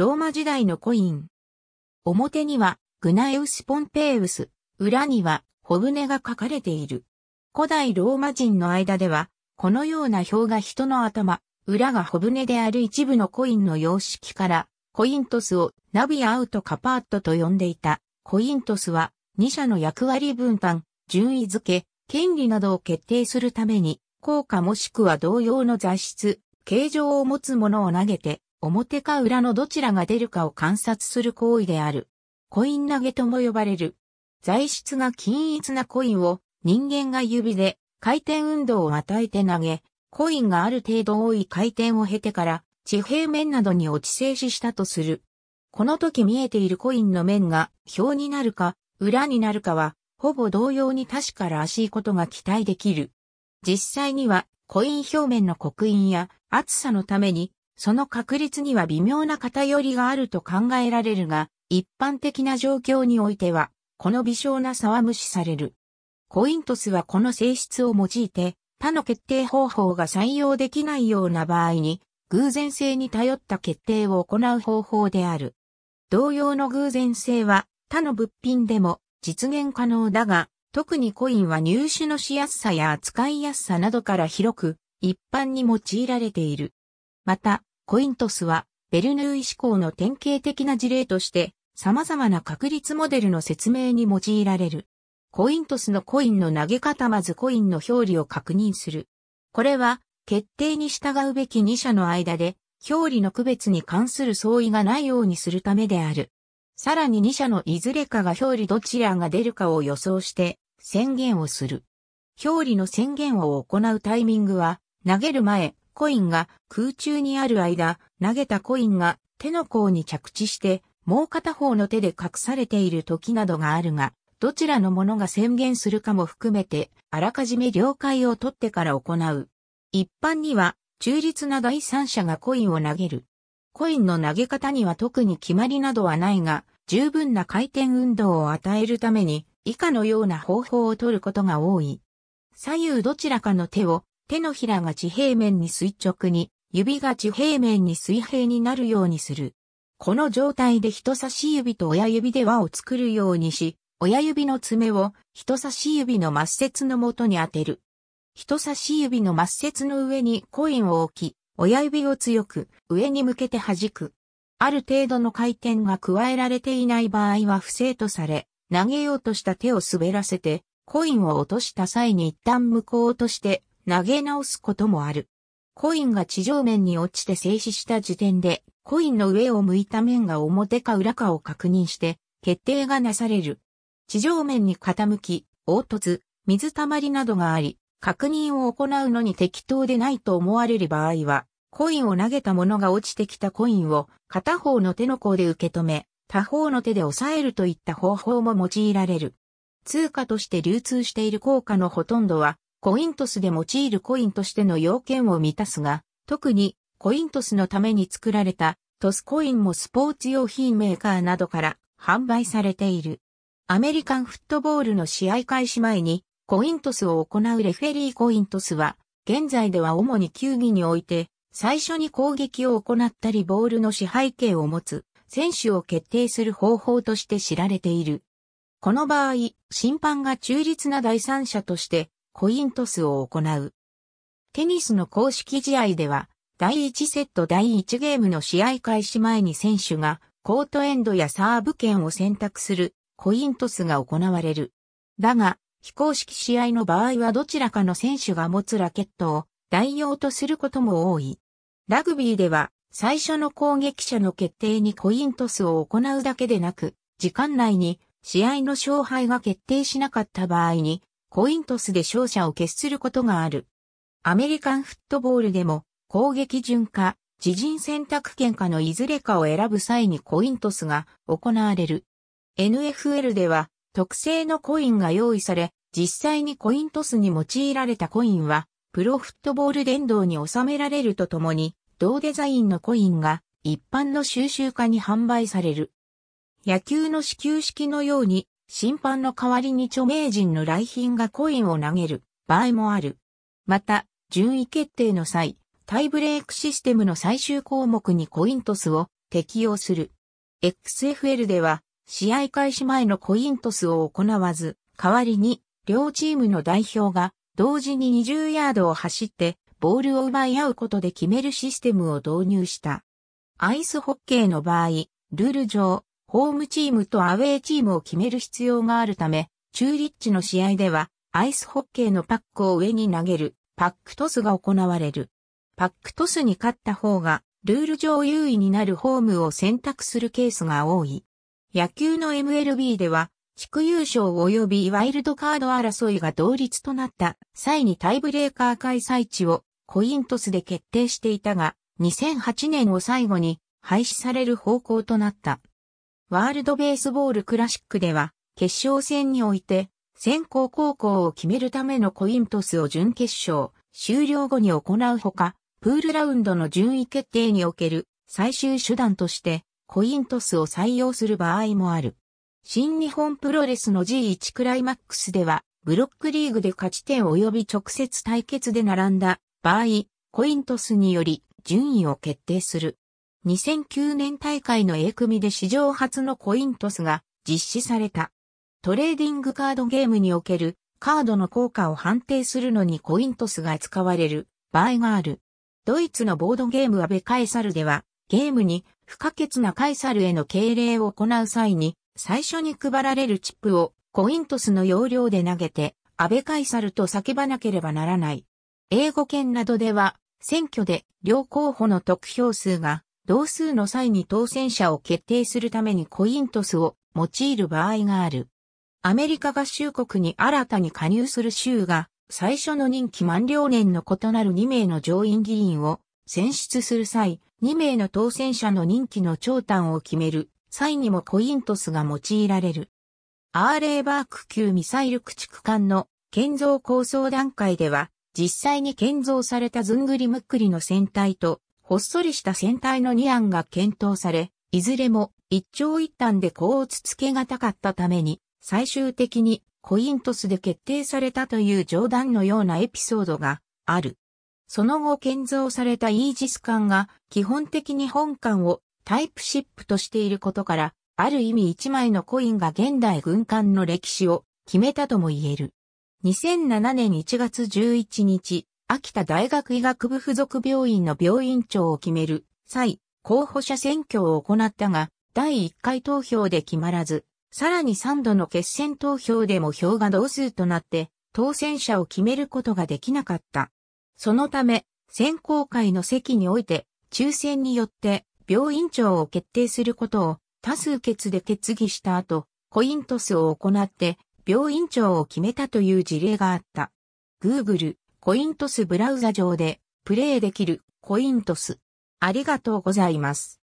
ローマ時代のコイン。表には、グナエウス・ポンペイウス、裏には、小舟が書かれている。古代ローマ人の間では、このような表が人の頭、裏が小舟である一部のコインの様式から、コイントスをナビアウトカパーットと呼んでいた。コイントスは、2社の役割分担、順位付け、権利などを決定するために、効果もしくは同様の雑質、形状を持つものを投げて、表か裏のどちらが出るかを観察する行為である。コイン投げとも呼ばれる。材質が均一なコインを人間が指で回転運動を与えて投げ、コインがある程度多い回転を経てから地平面などに落ち静止したとする。この時見えているコインの面が表になるか裏になるかはほぼ同様に確からしいことが期待できる。実際にはコイン表面の刻印や厚さのためにその確率には微妙な偏りがあると考えられるが、一般的な状況においては、この微小な差は無視される。コイントスはこの性質を用いて、他の決定方法が採用できないような場合に、偶然性に頼った決定を行う方法である。同様の偶然性は他の物品でも実現可能だが、特にコインは入手のしやすさや扱いやすさなどから広く一般に用いられている。また、コイントスは、ベルヌーイ思考の典型的な事例として、様々な確率モデルの説明に用いられる。コイントスのコインの投げ方まずコインの表裏を確認する。これは、決定に従うべき2者の間で、表裏の区別に関する相違がないようにするためである。さらに2者のいずれかが表裏どちらが出るかを予想して、宣言をする。表裏の宣言を行うタイミングは、投げる前、コインが空中にある間、投げたコインが手の甲に着地して、もう片方の手で隠されている時などがあるが、どちらのものが宣言するかも含めて、あらかじめ了解を取ってから行う。一般には、中立な第三者がコインを投げる。コインの投げ方には特に決まりなどはないが、十分な回転運動を与えるために、以下のような方法を取ることが多い。左右どちらかの手を手のひらが地平面に垂直に、指が地平面に水平になるようにする。この状態で人差し指と親指で輪を作るようにし、親指の爪を人差し指の末節の元に当てる。人差し指の末節の上にコインを置き、親指を強く上に向けて弾く。ある程度の回転が加えられていない場合は不正とされ、投げようとした手を滑らせて、コインを落とした際に一旦向こうとして投げ直すこともある。コインが地上面に落ちて静止した時点で、コインの上を向いた面が表か裏かを確認して、決定がなされる。地上面に傾き、凹凸、水たまりなどがあり、確認を行うのに適当でないと思われる場合は、コインを投げたものが落ちてきたコインを片方の手の甲で受け止め、他方の手で押さえるといった方法も用いられる。通貨として流通している硬貨のほとんどはコイントスで用いるコインとしての要件を満たすが、特にコイントスのために作られたトスコインもスポーツ用品メーカーなどから販売されている。アメリカンフットボールの試合開始前にコイントスを行うレフェリーコイントスは、現在では主に球技において、最初に攻撃を行ったりボールの支配権を持つ選手を決定する方法として知られている。この場合、審判が中立な第三者としてコイントスを行う。テニスの公式試合では、第1セット第1ゲームの試合開始前に選手がコートエンドやサーブ権を選択するコイントスが行われる。だが、非公式試合の場合はどちらかの選手が持つラケットを代用とすることも多い。ラグビーでは最初の攻撃者の決定にコイントスを行うだけでなく、時間内に試合の勝敗が決定しなかった場合にコイントスで勝者を決することがある。アメリカンフットボールでも攻撃順か自陣選択権かのいずれかを選ぶ際にコイントスが行われる。NFL では特製のコインが用意され、実際にコイントスに用いられたコインは、プロフットボール殿堂に収められるとともに、同デザインのコインが一般の収集家に販売される。野球の支給式のように審判の代わりに著名人の来賓がコインを投げる場合もある。また、順位決定の際、タイブレークシステムの最終項目にコイントスを適用する。XFL では、試合開始前のコイントスを行わず、代わりに、両チームの代表が、同時に20ヤードを走って、ボールを奪い合うことで決めるシステムを導入した。アイスホッケーの場合、ルール上、ホームチームとアウェーチームを決める必要があるため、中立地の試合では、アイスホッケーのパックを上に投げる、パックトスが行われる。パックトスに勝った方が、ルール上優位になるホームを選択するケースが多い。野球の MLB では、地区優勝及びワイルドカード争いが同率となった際にタイブレーカー開催地をコイントスで決定していたが、2008年を最後に廃止される方向となった。ワールドベースボールクラシックでは、決勝戦において、先行高校を決めるためのコイントスを準決勝、終了後に行うほか、プールラウンドの順位決定における最終手段として、コイントスを採用する場合もある。新日本プロレスの G1 クライマックスでは、ブロックリーグで勝ち点及び直接対決で並んだ場合、コイントスにより順位を決定する。2009年大会の A 組で史上初のコイントスが実施された。トレーディングカードゲームにおけるカードの効果を判定するのにコイントスが使われる場合がある。ドイツのボードゲームアベカイサルでは、ゲームに不可欠なカイサルへの敬礼を行う際に、最初に配られるチップをコイントスの要領で投げて、アベカイサルと叫ばなければならない。英語圏などでは、選挙で両候補の得票数が同数の際に当選者を決定するためにコイントスを用いる場合がある。アメリカ合衆国に新たに加入する州が最初の任期満了年の異なる2名の上院議員を選出する際、2名の当選者の任期の長短を決める際にもコイントスが用いられる。アーレーバーク級ミサイル駆逐艦の建造構想段階では、実際に建造されたずんぐりむっくりの船体とほっそりした船体の2案が検討され、いずれも一長一短で甲つつけがたかったために、最終的にコイントスで決定されたという冗談のようなエピソードがある。その後建造されたイージス艦が基本的に本艦をタイプシップとしていることから、ある意味1枚のコインが現代軍艦の歴史を決めたとも言える。2007年1月11日、秋田大学医学部附属病院の病院長を決める際、候補者選挙を行ったが、第1回投票で決まらず、さらに3度の決選投票でも票が同数となって、当選者を決めることができなかった。そのため、選考会の席において、抽選によって病院長を決定することを多数決で決議した後、コイントスを行って病院長を決めたという事例があった。Google、コイントスブラウザ上でプレイできるコイントス。ありがとうございます。